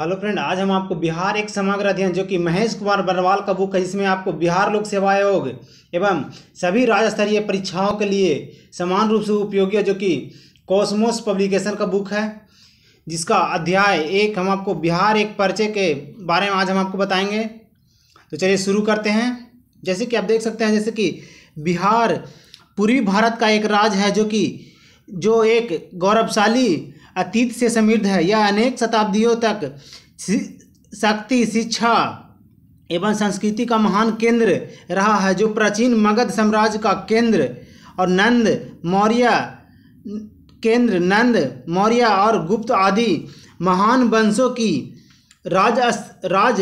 hello friend आज हम आपको बिहार एक समग्र अध्ययन जो कि महेश कुमार बरवाल का बुक है जिसमें आपको बिहार लोक सेवा आयोग एवं सभी राज्य स्तरीय परीक्षाओं के लिए समान रूप से उपयोगी है जो कि कॉस्मोस पब्लिकेशन का बुक है जिसका अध्याय एक हम आपको बिहार एक पर्चे के बारे में आज हम आपको बताएंगे तो चलिए शुरू करते हैं जैसे कि आप देख सकते हैं जैसे कि बिहार पूर्वी भारत का एक राज्य है जो कि जो एक गौरवशाली अतीत से समृद्ध है यह अनेक शताब्दियों तक शक्ति शिक्षा एवं संस्कृति का महान केंद्र रहा है जो प्राचीन मगध साम्राज्य का केंद्र और नंद मौर्य केंद्र नंद मौर्य और गुप्त आदि महान वंशों की राज राज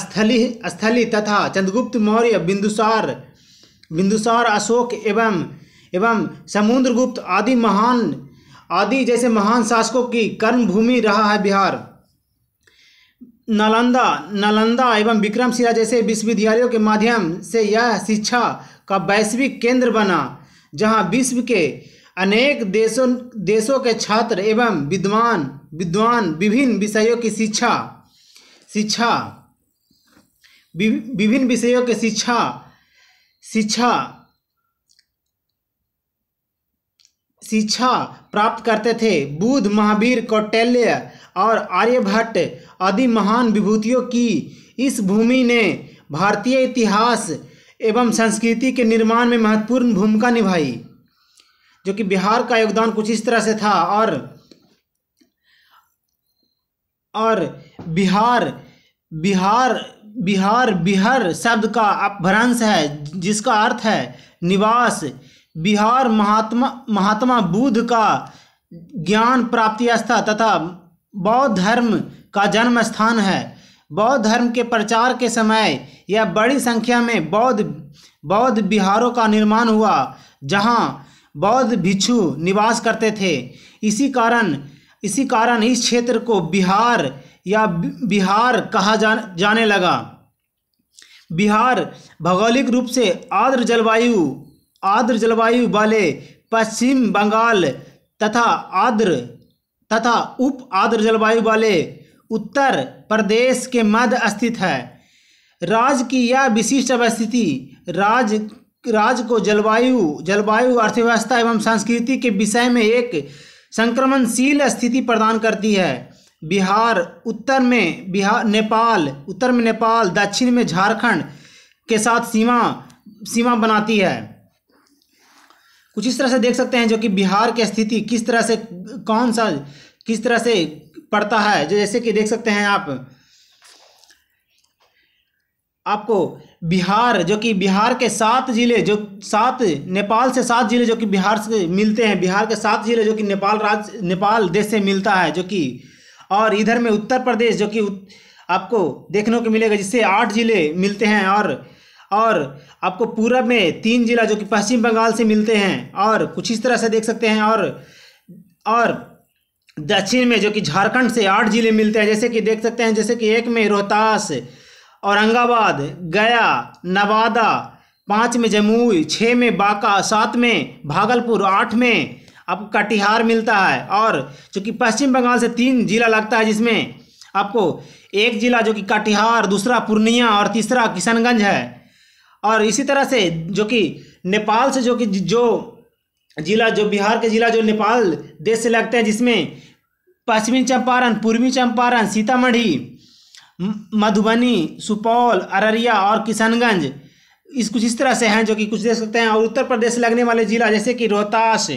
स्थली स्थली तथा चंद्रगुप्त मौर्य बिंदुसार बिंदुसार अशोक एवं एवं समुद्रगुप्त आदि महान आदि जैसे महान शासकों की कर्मभूमि रहा है बिहार नालंदा नालंदा एवं विक्रमशिला जैसे विश्वविद्यालयों के माध्यम से यह शिक्षा का वैश्विक केंद्र बना जहां विश्व के अनेक देशों देशों के छात्र एवं विद्वान विद्वान विभिन्न विषयों की शिक्षा शिक्षा विभिन्न विषयों के शिक्षा शिक्षा शिक्षा प्राप्त करते थे बुद्ध महावीर कौटल्य और आर्यभट्ट आदि महान विभूतियों की इस भूमि ने भारतीय इतिहास एवं संस्कृति के निर्माण में महत्वपूर्ण भूमिका निभाई जो कि बिहार का योगदान कुछ इस तरह से था और और बिहार बिहार बिहार बिहार शब्द का अपभ्रंश है जिसका अर्थ है निवास बिहार महात्मा महात्मा बुद्ध का ज्ञान प्राप्ति स्थल तथा बौद्ध धर्म का जन्म स्थान है बौद्ध धर्म के प्रचार के समय यह बड़ी संख्या में बौद्ध बौद्ध बिहारों का निर्माण हुआ जहां बौद्ध भिक्षु निवास करते थे इसी कारण इसी कारण इस क्षेत्र को बिहार या बिहार कहा जा, जाने लगा बिहार भौगोलिक रूप से आर्द्र जलवायु आर्द्र जलवायु वाले पश्चिम बंगाल तथा आर्द्र तथा उप आर्द्र जलवायु वाले उत्तर प्रदेश के मध्य स्थित है राज्य की यह विशिष्ट अवस्थिति राज्य राज्य को जलवायु जलवायु अर्थव्यवस्था एवं संस्कृति के विषय में एक संक्रमणशील स्थिति प्रदान करती है बिहार उत्तर में बिहार नेपाल उत्तर में नेपाल दक्षिण में झारखंड के साथ सीमा सीमा बनाती है कुछ इस तरह से देख सकते हैं जो कि बिहार की स्थिति किस तरह से कौन सा किस तरह से पड़ता है जैसे कि देख सकते हैं आप आपको बिहार जो कि बिहार के सात जिले जो सात नेपाल से सात जिले जो कि बिहार से मिलते हैं बिहार के सात जिले जो कि नेपाल राज्य नेपाल देश से मिलता है जो कि और इधर में उत्तर प्रदेश जो कि आपको देखने को मिलेगा जिससे आठ जिले मिलते हैं और और आपको पूरब में तीन जिला जो कि पश्चिम बंगाल से मिलते हैं और कुछ इस तरह से देख सकते हैं और और दक्षिण में जो कि झारखंड से आठ जिले मिलते हैं जैसे कि देख सकते हैं जैसे कि एक में रोहतास औरंगाबाद गया नवादा पाँच में जमुई छः में बांका सात में भागलपुर आठ में आपको कटिहार मिलता है और जो कि पश्चिम बंगाल से तीन जिला लगता है जिसमें आपको एक जिला जो कि कटिहार दूसरा पूर्णिया और तीसरा किशनगंज है और इसी तरह से जो कि नेपाल से जो कि जो जिला जो बिहार के जिला जो नेपाल देश से लगते हैं जिसमें पश्चिमी चंपारण पूर्वी चंपारण सीतामढ़ी मधुबनी सुपौल अररिया और किशनगंज इस कुछ इस तरह से हैं जो कि कुछ देख सकते हैं और उत्तर प्रदेश से लगने वाले जिला जैसे कि रोहतास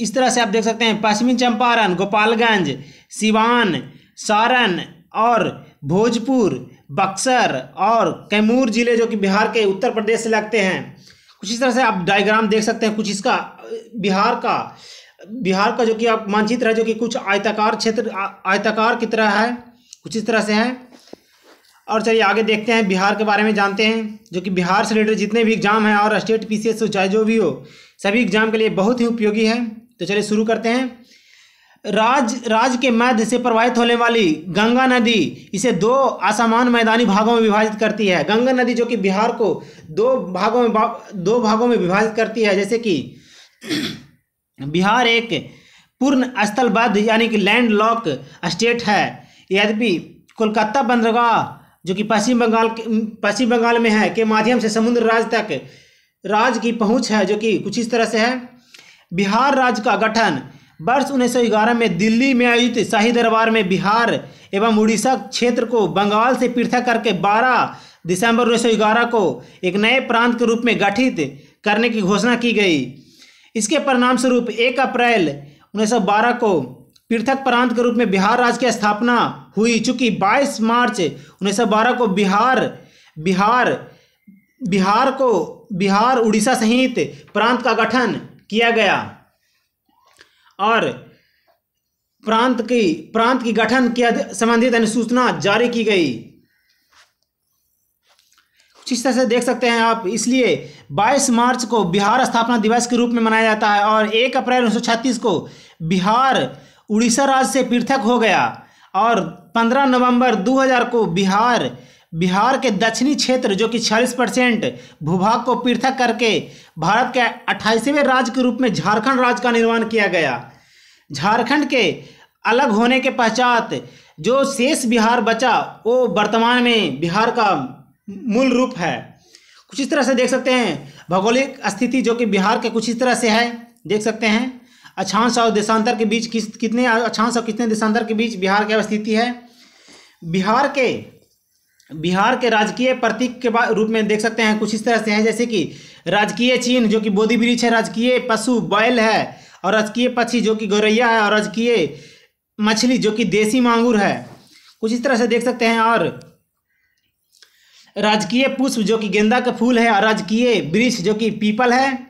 इस तरह से आप देख सकते हैं पश्चिमी चंपारण गोपालगंज सिवान सारण और भोजपुर बक्सर और कैमूर ज़िले जो कि बिहार के उत्तर प्रदेश से लगते हैं कुछ इस तरह से आप डायग्राम देख सकते हैं कुछ इसका बिहार का बिहार का जो कि आप मानचित्र है जो कि कुछ आयताकार क्षेत्र आयताकार की तरह है कुछ इस तरह से है और चलिए आगे देखते हैं बिहार के बारे में जानते हैं जो कि बिहार से रिलेटेड जितने भी एग्जाम हैं और स्टेट पी सी एस चाहे जो भी हो सभी एग्जाम के लिए बहुत ही उपयोगी है तो चलिए शुरू करते हैं राज राज्य के मध्य से प्रवाहित होने वाली गंगा नदी इसे दो असमान मैदानी भागों में विभाजित करती है गंगा नदी जो कि बिहार को दो भागों में दो भागों में विभाजित करती है जैसे कि बिहार एक पूर्ण स्थलबद्ध यानी कि लैंड लॉक स्टेट है यद्यपि कोलकाता बंदरगाह जो कि पश्चिम बंगाल पश्चिम बंगाल में है के माध्यम से समुद्र राज्य तक राज्य की पहुँच है जो कि कुछ इस तरह से है बिहार राज्य का गठन वर्ष उन्नीस में दिल्ली में आयोजित शाही दरबार में बिहार एवं उड़ीसा क्षेत्र को बंगाल से पृथक करके 12 दिसंबर 1911 को एक नए प्रांत के रूप में गठित करने की घोषणा की गई इसके परिणाम स्वरूप 1 अप्रैल 1912 को पृथक प्रांत के रूप में बिहार राज्य की स्थापना हुई चूंकि 22 मार्च 1912 को बिहार बिहार बिहार को बिहार उड़ीसा सहित प्रांत का गठन किया गया और प्रांत की प्रांत की गठन के संबंधित अनुसूचना जारी की गई कुछ इस तरह से देख सकते हैं आप इसलिए 22 मार्च को बिहार स्थापना दिवस के रूप में मनाया जाता है और 1 अप्रैल उन्नीस को बिहार उड़ीसा राज्य से पृथक हो गया और 15 नवंबर 2000 को बिहार बिहार के दक्षिणी क्षेत्र जो कि छियालीस परसेंट भूभाग को पृथक करके भारत के अट्ठाईसवें राज्य के रूप में झारखंड राज्य का निर्माण किया गया झारखंड के अलग होने के पश्चात जो शेष बिहार बचा वो वर्तमान में बिहार का मूल रूप है कुछ इस तरह से देख सकते हैं भौगोलिक स्थिति जो कि बिहार के कुछ इस तरह से है देख सकते हैं अक्षांश और देशांतर के बीच किस कितने अक्षांश और कितने देशांतर के बीच बिहार की स्थिति है बिहार के बिहार के राजकीय प्रतीक के रूप में देख सकते हैं कुछ इस तरह से है जैसे कि राजकीय चिन्ह जो कि बोधि वृक्ष है राजकीय पशु बैल है और राजकीय पक्षी जो कि गौरैया है और राजकीय मछली जो कि देसी मांगूर है कुछ इस तरह से देख सकते हैं और राजकीय पुष्प जो कि गेंदा का फूल है और राजकीय वृक्ष जो कि पीपल है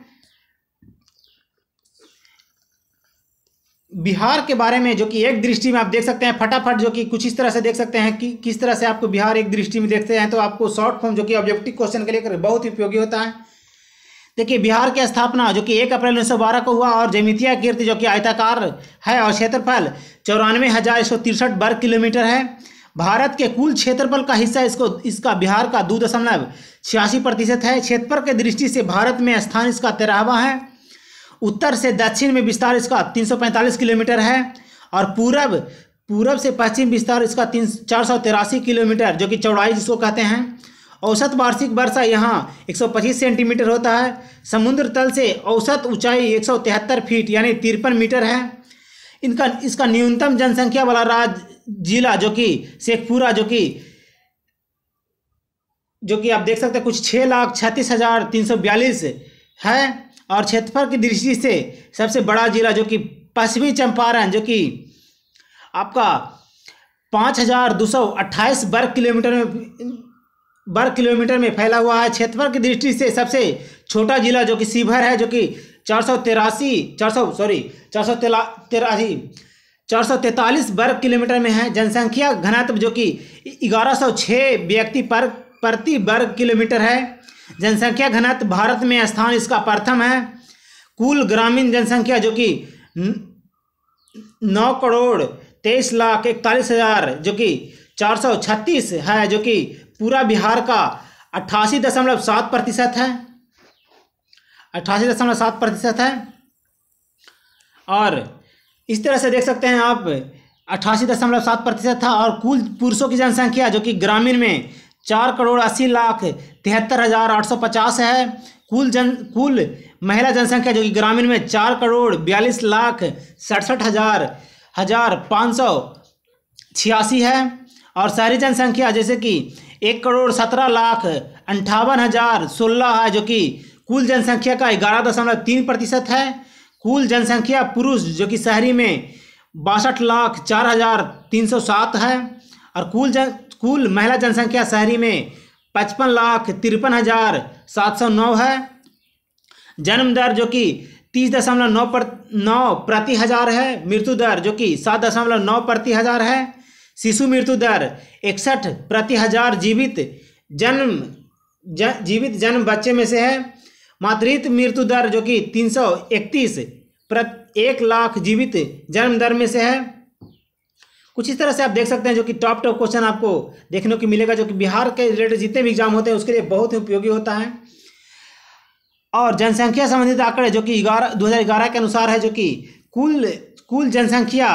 बिहार के बारे में जो कि एक दृष्टि में आप देख सकते हैं फटाफट जो कि कुछ इस तरह से देख सकते हैं कि किस तरह से आपको बिहार एक दृष्टि में देखते हैं तो आपको शॉर्ट फॉर्म जो कि ऑब्जेक्टिव क्वेश्चन के लेकर बहुत ही उपयोगी होता है देखिए बिहार की स्थापना जो कि एक अप्रैल उन्नीस को हुआ और जमितिया कीर्ति जो कि आयताकार है और क्षेत्रफल चौरानवे हज़ार एक सौ तिरसठ वर्ग किलोमीटर है भारत के कुल क्षेत्रफल का हिस्सा इसको इसका बिहार का दो दशमलव छियासी प्रतिशत है क्षेत्रफल के दृष्टि से भारत में स्थान इसका तेरहवा है उत्तर से दक्षिण में विस्तार इसका 345 किलोमीटर है और पूरब पूरब से पश्चिम विस्तार इसका तीन चार सौ तिरासी किलोमीटर जो कि चौड़ाई जिसको कहते हैं औसत वार्षिक वर्षा यहाँ 125 सेंटीमीटर होता है समुद्र तल से औसत ऊंचाई तिहत्तर फीट यानी तिरपन मीटर है इनका इसका न्यूनतम जनसंख्या वाला राज जिला जो कि शेखपुरा जो कि जो कि आप देख सकते हैं कुछ छः लाख छत्तीस हज़ार तीन सौ बयालीस है और क्षेत्रफल की दृष्टि से सबसे बड़ा जिला जो कि पश्चिमी चंपारण जो कि आपका पाँच हज़ार दो सौ अट्ठाईस वर्ग किलोमीटर में वर्ग किलोमीटर में फैला हुआ है क्षेत्रफल की दृष्टि से सबसे छोटा जिला जो कि शिवहर है जो कि चार सौ तिरासी चार सौ सॉरी चार सौ तिरासी चार सौ तैंतालीस वर्ग किलोमीटर में है जनसंख्या घनत्व जो कि ग्यारह सौ छः व्यक्ति पर प्रति वर्ग किलोमीटर है जनसंख्या घनत्व भारत में स्थान इसका प्रथम है कुल ग्रामीण जनसंख्या जो कि नौ करोड़ तेईस लाख इकतालीस हज़ार जो कि चार सौ छत्तीस है जो कि पूरा बिहार का अट्ठासी दशमलव सात प्रतिशत है अट्ठासी दशमलव सात प्रतिशत है और इस तरह से देख सकते हैं आप अट्ठासी दशमलव सात प्रतिशत था और कुल पुरुषों की जनसंख्या जो कि ग्रामीण में चार करोड़ अस्सी लाख तिहत्तर हज़ार आठ सौ पचास है कुल जन कुल महिला जनसंख्या जो कि ग्रामीण में चार करोड़ बयालीस लाख सड़सठ हज़ार हज़ार पाँच सौ छियासी है और शहरी जनसंख्या जैसे कि एक करोड़ सत्रह लाख अंठावन हज़ार सोलह है जो कि कुल जनसंख्या का ग्यारह दशमलव तीन प्रतिशत है कुल जनसंख्या पुरुष जो कि शहरी में बासठ लाख चार हज़ार तीन सौ सात है और कुल जन कुल महिला जनसंख्या शहरी में पचपन लाख तिरपन हजार सात सौ नौ है जन्म दर जो कि तीस दशमलव नौ पर नौ प्रति हज़ार है मृत्यु दर जो कि सात दशमलव नौ प्रति हज़ार है शिशु मृत्यु दर इकसठ प्रति हज़ार जीवित जन्म ज, जीवित जन्म बच्चे में से है मातृत्व मृत्यु दर जो कि तीन सौ इकतीस प्रति एक लाख जीवित जन्म दर में से है कुछ इस तरह से आप देख सकते हैं जो कि टॉप टॉप क्वेश्चन आपको देखने को मिलेगा जो कि बिहार के रिलेटेड जितने भी एग्जाम होते हैं उसके लिए बहुत ही उपयोगी होता है और जनसंख्या संबंधित आंकड़े जो कि ग्यारह दो के अनुसार है जो कि कुल कुल जनसंख्या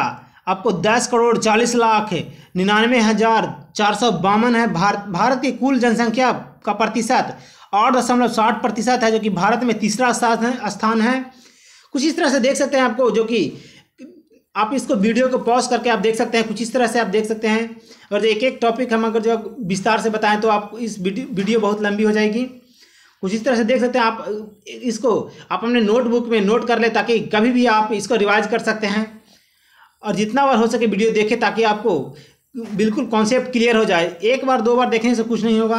आपको दस करोड़ चालीस लाख निन्यानवे हज़ार चार सौ बावन है भारत भारत की कुल जनसंख्या का प्रतिशत आठ दशमलव साठ प्रतिशत है जो कि भारत में तीसरा स्थान है कुछ इस तरह से देख सकते हैं आपको जो कि आप इसको वीडियो को पॉज करके आप देख सकते हैं कुछ इस तरह से आप देख सकते हैं और एक एक टॉपिक हम अगर जो विस्तार से बताएं तो आप इस वीडियो बहुत लंबी हो जाएगी कुछ इस तरह से देख सकते हैं आप इसको आप अपने नोटबुक में नोट कर ले ताकि कभी भी आप इसको रिवाइज कर सकते हैं और जितना बार हो सके वीडियो देखें ताकि आपको बिल्कुल कॉन्सेप्ट क्लियर हो जाए एक बार दो बार देखने से कुछ नहीं होगा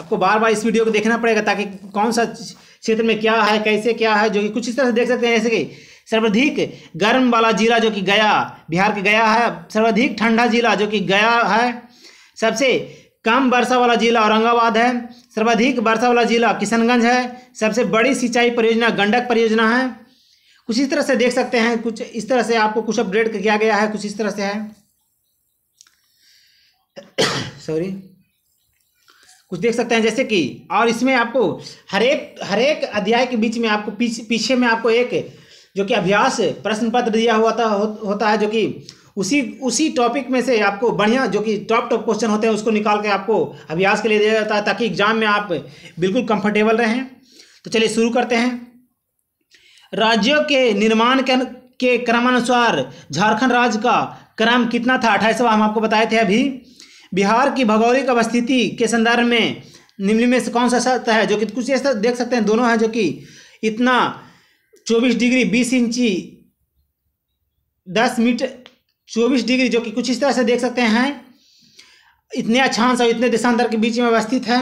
आपको बार बार इस वीडियो को देखना पड़ेगा ताकि कौन सा क्षेत्र में क्या है कैसे क्या है जो कि कुछ इस तरह से देख सकते हैं जैसे कि सर्वाधिक गर्म वाला जिला जो कि गया बिहार के गया है सर्वाधिक ठंडा जिला जो कि गया है सबसे कम वर्षा वाला जिला औरंगाबाद है सर्वाधिक वर्षा वाला जिला किशनगंज है सबसे बड़ी सिंचाई परियोजना गंडक परियोजना है कुछ इस तरह से देख सकते हैं कुछ इस तरह से आपको कुछ अपडेट किया गया है कुछ इस तरह से है सॉरी कुछ देख सकते हैं जैसे कि और इसमें आपको हरेक हरेक अध्याय के बीच में आपको पीछे पीछे में आपको एक जो कि अभ्यास प्रश्न पत्र दिया हुआ था हो, होता है जो कि उसी उसी टॉपिक में से आपको बढ़िया जो कि टॉप टॉप क्वेश्चन होते हैं उसको निकाल के आपको अभ्यास के लिए दिया जाता है ताकि एग्जाम में आप बिल्कुल कंफर्टेबल रहें तो चलिए शुरू करते हैं राज्यों के निर्माण के के क्रमानुसार झारखंड राज्य का क्रम कितना था अट्ठाईसवा हम आपको बताए थे अभी बिहार की भौगोलिक अवस्थिति के संदर्भ में निम्न में से कौन सा सत्य है जो कि कुछ ऐसा देख सकते हैं दोनों है जो कि इतना चौबीस डिग्री बीस इंची दस मीटर चौबीस डिग्री जो कि कुछ इस तरह से देख सकते हैं इतने अक्षांश और इतने देशांतर के बीच में अवस्थित है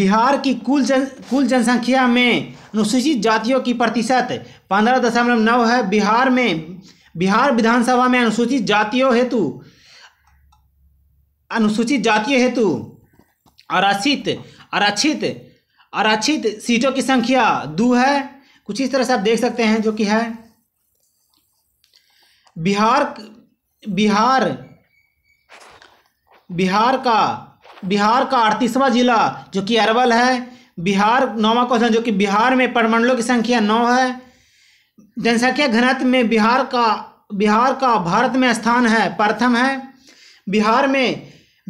बिहार की कुल जन कुल जनसंख्या में अनुसूचित जातियों की प्रतिशत पंद्रह दशमलव नौ है बिहार में बिहार विधानसभा में अनुसूचित जातियों हेतु अनुसूचित जातीय हेतु आरक्षित आरक्षित आरक्षित सीटों की संख्या दो है कुछ इस तरह से आप देख सकते हैं जो कि है बिहार बिहार बिहार का बिहार का अड़तीसवां जिला जो कि अरवल है बिहार नौवा क्वेश्चन जो कि बिहार में परमंडलों की संख्या नौ है जनसंख्या घनत्व में बिहार का बिहार का भारत में स्थान है प्रथम है बिहार में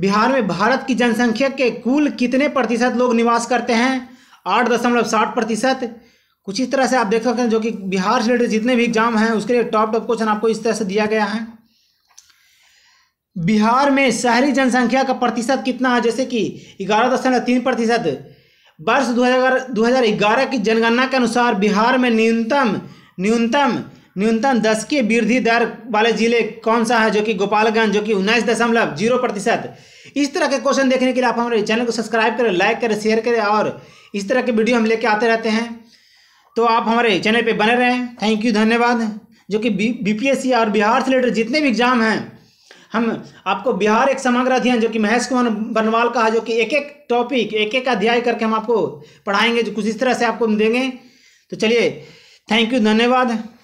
बिहार में भारत की जनसंख्या के कुल कितने प्रतिशत लोग निवास करते हैं आठ दशमलव साठ प्रतिशत कुछ इस तरह से आप देख सकते हैं जो कि बिहार से रिलेटेड जितने भी एग्जाम हैं उसके लिए टॉप टॉप क्वेश्चन आपको इस तरह से दिया गया है बिहार में शहरी जनसंख्या का प्रतिशत कितना है जैसे कि ग्यारह दशमलव तीन प्रतिशत वर्ष दो हज़ार ग्यारह की जनगणना के अनुसार बिहार में न्यूनतम न्यूनतम न्यूनतम दस की वृद्धि दर वाले जिले कौन सा है जो कि गोपालगंज जो कि उन्नीस दशमलव जीरो प्रतिशत इस तरह के क्वेश्चन देखने के लिए आप हमारे चैनल को सब्सक्राइब करें लाइक करें शेयर करें और इस तरह के वीडियो हम लेके आते रहते हैं तो आप हमारे चैनल पे बने रहें थैंक यू धन्यवाद जो कि बी बीपीएससी और बिहार से रिलेटेड जितने भी एग्जाम हैं हम आपको बिहार एक समग्र अध्ययन जो कि महेश कुमार बनवाल का है जो कि एक एक टॉपिक एक एक अध्याय करके हम आपको पढ़ाएंगे जो कुछ इस तरह से आपको हम देंगे तो चलिए थैंक यू धन्यवाद